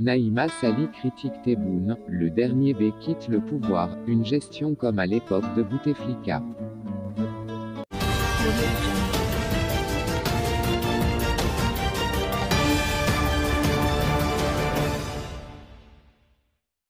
Naïma Sali critique Tebboune, le dernier B quitte le pouvoir, une gestion comme à l'époque de Bouteflika.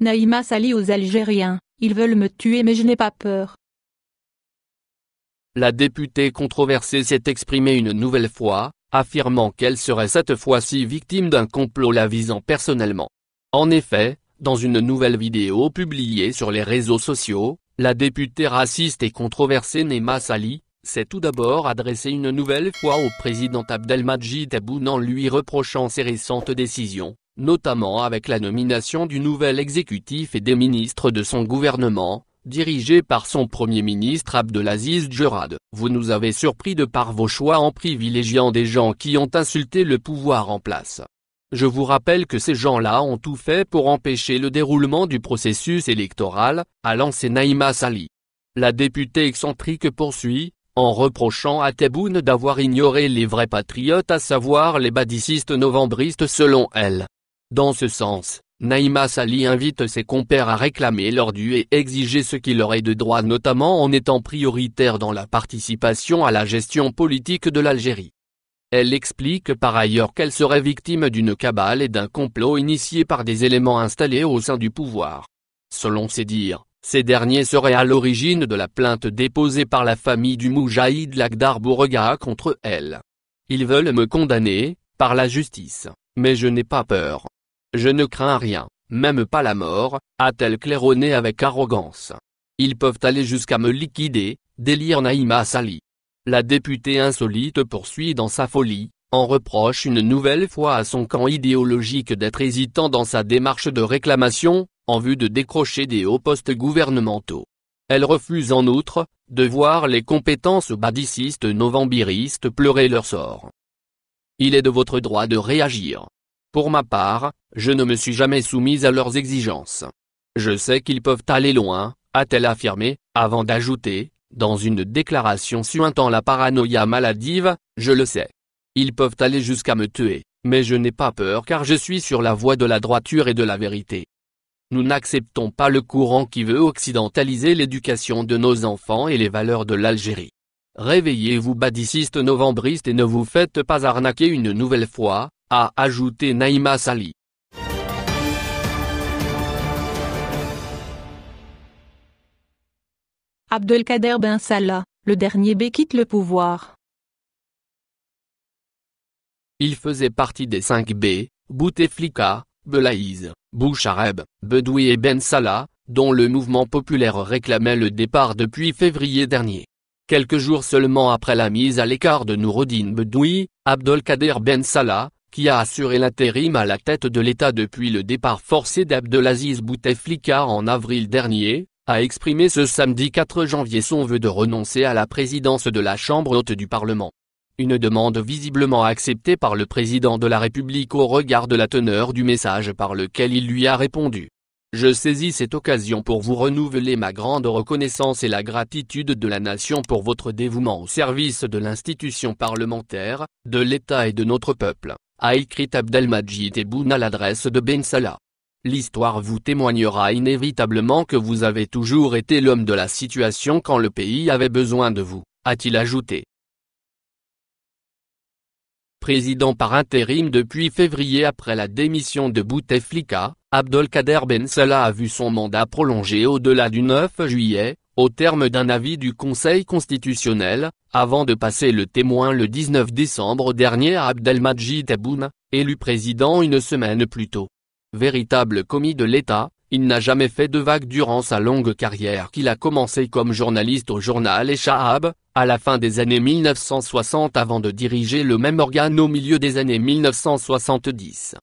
Naïma Sali aux Algériens, ils veulent me tuer mais je n'ai pas peur. La députée controversée s'est exprimée une nouvelle fois, affirmant qu'elle serait cette fois-ci victime d'un complot la visant personnellement. En effet, dans une nouvelle vidéo publiée sur les réseaux sociaux, la députée raciste et controversée Nema Sali, s'est tout d'abord adressée une nouvelle fois au président Abdelmajid Tebboune en lui reprochant ses récentes décisions, notamment avec la nomination du nouvel exécutif et des ministres de son gouvernement, Dirigé par son Premier ministre Abdelaziz Djurad. Vous nous avez surpris de par vos choix en privilégiant des gens qui ont insulté le pouvoir en place. Je vous rappelle que ces gens-là ont tout fait pour empêcher le déroulement du processus électoral, a lancé Naïma Sali. La députée excentrique poursuit, en reprochant à Tebboune d'avoir ignoré les vrais patriotes à savoir les badicistes novembristes selon elle. Dans ce sens, Naïma Sali invite ses compères à réclamer leur dû et exiger ce qui leur est de droit notamment en étant prioritaire dans la participation à la gestion politique de l'Algérie. Elle explique par ailleurs qu'elle serait victime d'une cabale et d'un complot initié par des éléments installés au sein du pouvoir. Selon ses dires, ces derniers seraient à l'origine de la plainte déposée par la famille du Moujahid Lagdar Bourga contre elle. Ils veulent me condamner, par la justice, mais je n'ai pas peur. Je ne crains rien, même pas la mort, a-t-elle claironné avec arrogance. Ils peuvent aller jusqu'à me liquider, délire Naïma Sali. La députée insolite poursuit dans sa folie, en reproche une nouvelle fois à son camp idéologique d'être hésitant dans sa démarche de réclamation, en vue de décrocher des hauts postes gouvernementaux. Elle refuse en outre, de voir les compétences badicistes novambiristes pleurer leur sort. Il est de votre droit de réagir. Pour ma part, je ne me suis jamais soumise à leurs exigences. Je sais qu'ils peuvent aller loin, a-t-elle affirmé, avant d'ajouter, dans une déclaration suintant la paranoïa maladive, je le sais. Ils peuvent aller jusqu'à me tuer, mais je n'ai pas peur car je suis sur la voie de la droiture et de la vérité. Nous n'acceptons pas le courant qui veut occidentaliser l'éducation de nos enfants et les valeurs de l'Algérie. Réveillez-vous badicistes novembristes et ne vous faites pas arnaquer une nouvelle fois, a ajouté Naïma Sali. Abdelkader Ben Salah, le dernier B quitte le pouvoir. Il faisait partie des 5 B, Bouteflika, Belaïz, Bouchareb, Bedoui et Ben Salah, dont le mouvement populaire réclamait le départ depuis février dernier. Quelques jours seulement après la mise à l'écart de Noureddin Bedoui, Abdelkader Ben Salah, qui a assuré l'intérim à la tête de l'État depuis le départ forcé d'Abdelaziz Bouteflika en avril dernier, a exprimé ce samedi 4 janvier son vœu de renoncer à la présidence de la Chambre haute du Parlement. Une demande visiblement acceptée par le président de la République au regard de la teneur du message par lequel il lui a répondu. Je saisis cette occasion pour vous renouveler ma grande reconnaissance et la gratitude de la nation pour votre dévouement au service de l'institution parlementaire, de l'État et de notre peuple a écrit Abdelmajid Tebboune à l'adresse de Ben Salah. L'histoire vous témoignera inévitablement que vous avez toujours été l'homme de la situation quand le pays avait besoin de vous, a-t-il ajouté. Président par intérim depuis février après la démission de Bouteflika, Abdelkader Ben Salah a vu son mandat prolongé au-delà du 9 juillet, au terme d'un avis du Conseil constitutionnel, avant de passer le témoin le 19 décembre dernier à Abdelmajid Aboun, élu président une semaine plus tôt. Véritable commis de l'État, il n'a jamais fait de vague durant sa longue carrière qu'il a commencé comme journaliste au journal Echaab, à la fin des années 1960 avant de diriger le même organe au milieu des années 1970.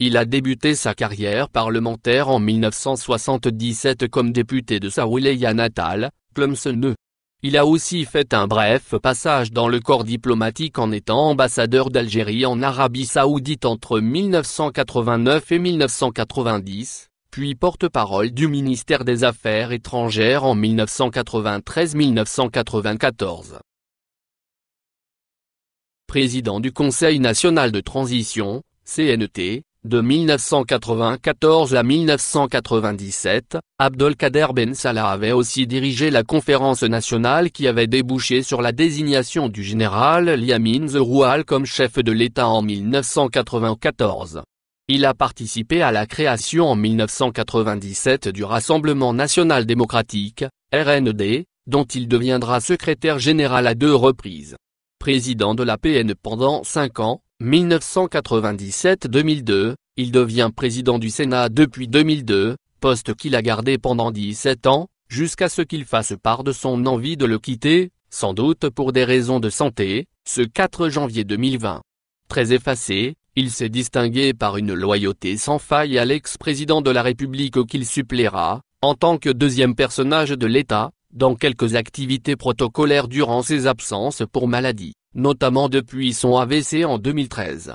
Il a débuté sa carrière parlementaire en 1977 comme député de sa Natal, natale, Il a aussi fait un bref passage dans le corps diplomatique en étant ambassadeur d'Algérie en Arabie Saoudite entre 1989 et 1990, puis porte-parole du ministère des Affaires étrangères en 1993-1994 président du Conseil national de transition, CNT, de 1994 à 1997, Abdelkader Ben Salah avait aussi dirigé la conférence nationale qui avait débouché sur la désignation du général Liamine Zeroual comme chef de l'État en 1994. Il a participé à la création en 1997 du Rassemblement National Démocratique, RND, dont il deviendra secrétaire général à deux reprises. Président de la PN pendant cinq ans, 1997-2002, il devient président du Sénat depuis 2002, poste qu'il a gardé pendant 17 ans, jusqu'à ce qu'il fasse part de son envie de le quitter, sans doute pour des raisons de santé, ce 4 janvier 2020. Très effacé, il s'est distingué par une loyauté sans faille à l'ex-président de la République qu'il suppléera, en tant que deuxième personnage de l'État, dans quelques activités protocolaires durant ses absences pour maladie notamment depuis son AVC en 2013.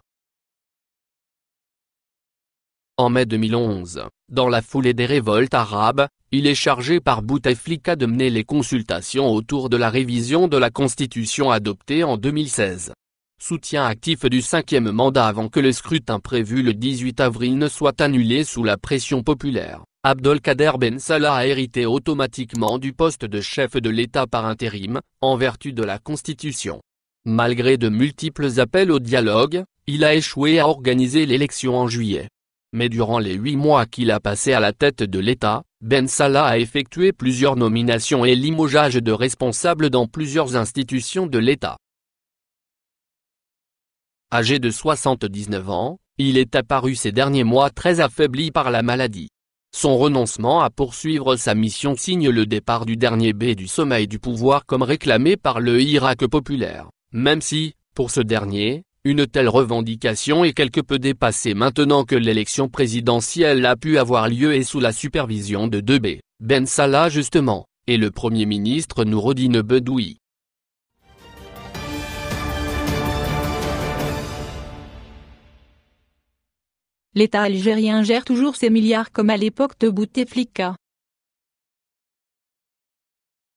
En mai 2011, dans la foulée des révoltes arabes, il est chargé par Bouteflika de mener les consultations autour de la révision de la constitution adoptée en 2016. Soutien actif du cinquième mandat avant que le scrutin prévu le 18 avril ne soit annulé sous la pression populaire, Abdelkader Ben Salah a hérité automatiquement du poste de chef de l'État par intérim, en vertu de la Constitution. Malgré de multiples appels au dialogue, il a échoué à organiser l'élection en juillet. Mais durant les huit mois qu'il a passé à la tête de l'État, Ben Salah a effectué plusieurs nominations et limogeages de responsables dans plusieurs institutions de l'État. Âgé de 79 ans, il est apparu ces derniers mois très affaibli par la maladie. Son renoncement à poursuivre sa mission signe le départ du dernier B du sommeil du pouvoir comme réclamé par le Irak populaire. Même si, pour ce dernier, une telle revendication est quelque peu dépassée maintenant que l'élection présidentielle a pu avoir lieu et sous la supervision de Debé, Ben Salah justement, et le Premier ministre Nourodine Bedoui. L'État algérien gère toujours ses milliards comme à l'époque de Bouteflika.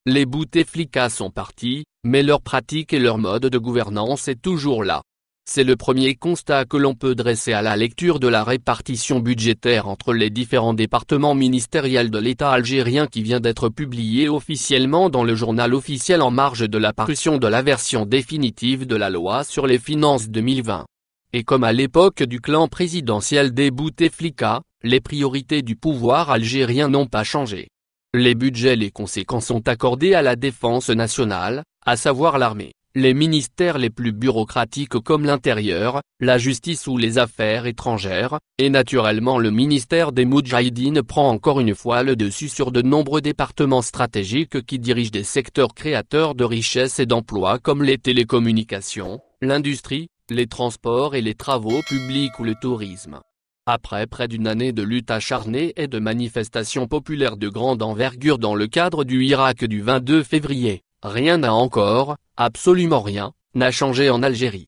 Les Bouteflika sont partis, mais leur pratique et leur mode de gouvernance est toujours là. C'est le premier constat que l'on peut dresser à la lecture de la répartition budgétaire entre les différents départements ministériels de l'État algérien qui vient d'être publié officiellement dans le journal officiel en marge de la parution de la version définitive de la loi sur les finances 2020. Et comme à l'époque du clan présidentiel des Bouteflika, les priorités du pouvoir algérien n'ont pas changé. Les budgets les conséquences sont accordés à la défense nationale, à savoir l'armée, les ministères les plus bureaucratiques comme l'intérieur, la justice ou les affaires étrangères, et naturellement le ministère des Moudjahidines prend encore une fois le dessus sur de nombreux départements stratégiques qui dirigent des secteurs créateurs de richesses et d'emplois comme les télécommunications, l'industrie, les transports et les travaux publics ou le tourisme. Après près d'une année de lutte acharnée et de manifestations populaires de grande envergure dans le cadre du Irak du 22 février, rien n'a encore, absolument rien, n'a changé en Algérie.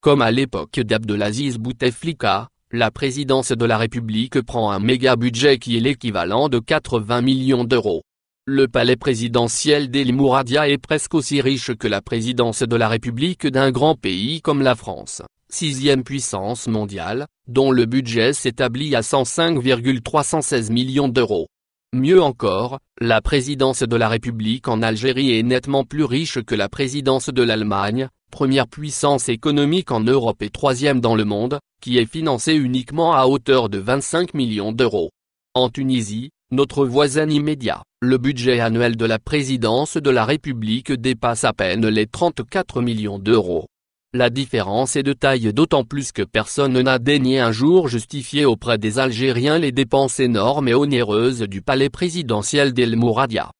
Comme à l'époque d'Abdelaziz Bouteflika, la présidence de la République prend un méga budget qui est l'équivalent de 80 millions d'euros. Le palais présidentiel d'El Mouradia est presque aussi riche que la présidence de la République d'un grand pays comme la France sixième puissance mondiale, dont le budget s'établit à 105,316 millions d'euros. Mieux encore, la présidence de la République en Algérie est nettement plus riche que la présidence de l'Allemagne, première puissance économique en Europe et troisième dans le monde, qui est financée uniquement à hauteur de 25 millions d'euros. En Tunisie, notre voisin immédiat, le budget annuel de la présidence de la République dépasse à peine les 34 millions d'euros. La différence est de taille d'autant plus que personne n'a daigné un jour justifier auprès des Algériens les dépenses énormes et onéreuses du palais présidentiel d'El Mouradia.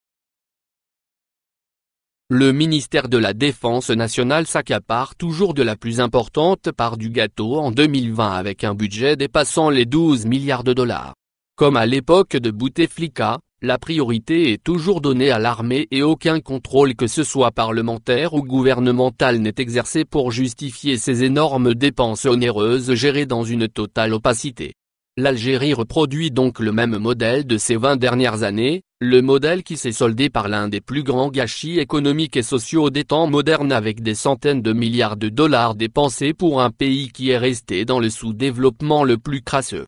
Le ministère de la Défense nationale s'accapare toujours de la plus importante part du gâteau en 2020 avec un budget dépassant les 12 milliards de dollars. Comme à l'époque de Bouteflika, la priorité est toujours donnée à l'armée et aucun contrôle que ce soit parlementaire ou gouvernemental n'est exercé pour justifier ces énormes dépenses onéreuses gérées dans une totale opacité. L'Algérie reproduit donc le même modèle de ces 20 dernières années, le modèle qui s'est soldé par l'un des plus grands gâchis économiques et sociaux des temps modernes avec des centaines de milliards de dollars dépensés pour un pays qui est resté dans le sous-développement le plus crasseux.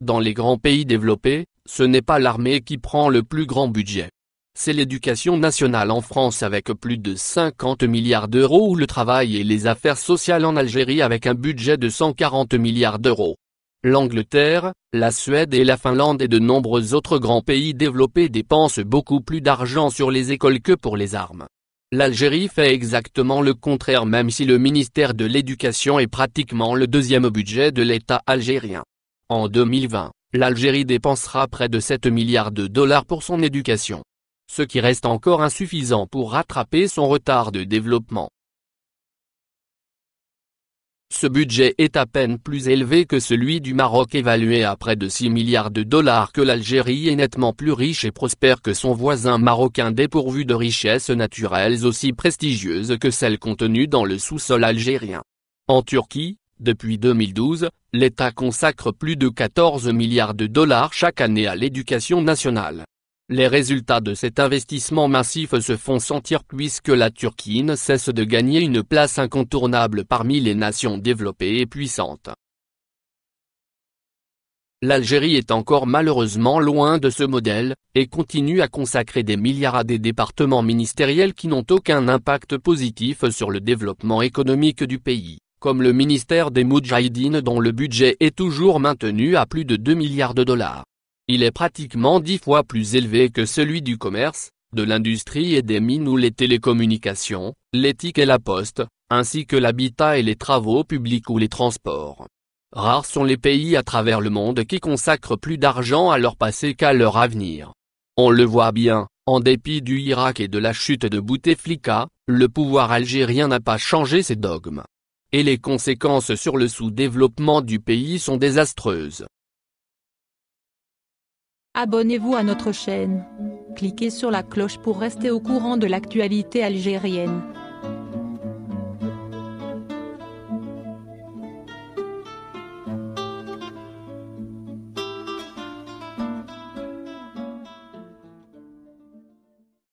Dans les grands pays développés, ce n'est pas l'armée qui prend le plus grand budget. C'est l'éducation nationale en France avec plus de 50 milliards d'euros ou le travail et les affaires sociales en Algérie avec un budget de 140 milliards d'euros. L'Angleterre, la Suède et la Finlande et de nombreux autres grands pays développés dépensent beaucoup plus d'argent sur les écoles que pour les armes. L'Algérie fait exactement le contraire même si le ministère de l'Éducation est pratiquement le deuxième budget de l'État algérien. En 2020, l'Algérie dépensera près de 7 milliards de dollars pour son éducation. Ce qui reste encore insuffisant pour rattraper son retard de développement. Ce budget est à peine plus élevé que celui du Maroc évalué à près de 6 milliards de dollars que l'Algérie est nettement plus riche et prospère que son voisin marocain dépourvu de richesses naturelles aussi prestigieuses que celles contenues dans le sous-sol algérien. En Turquie, depuis 2012, l'État consacre plus de 14 milliards de dollars chaque année à l'éducation nationale. Les résultats de cet investissement massif se font sentir puisque la Turquie ne cesse de gagner une place incontournable parmi les nations développées et puissantes. L'Algérie est encore malheureusement loin de ce modèle, et continue à consacrer des milliards à des départements ministériels qui n'ont aucun impact positif sur le développement économique du pays comme le ministère des Moudjahidines dont le budget est toujours maintenu à plus de 2 milliards de dollars. Il est pratiquement dix fois plus élevé que celui du commerce, de l'industrie et des mines ou les télécommunications, l'éthique et la poste, ainsi que l'habitat et les travaux publics ou les transports. Rares sont les pays à travers le monde qui consacrent plus d'argent à leur passé qu'à leur avenir. On le voit bien, en dépit du Irak et de la chute de Bouteflika, le pouvoir algérien n'a pas changé ses dogmes et les conséquences sur le sous-développement du pays sont désastreuses. Abonnez-vous à notre chaîne. Cliquez sur la cloche pour rester au courant de l'actualité algérienne.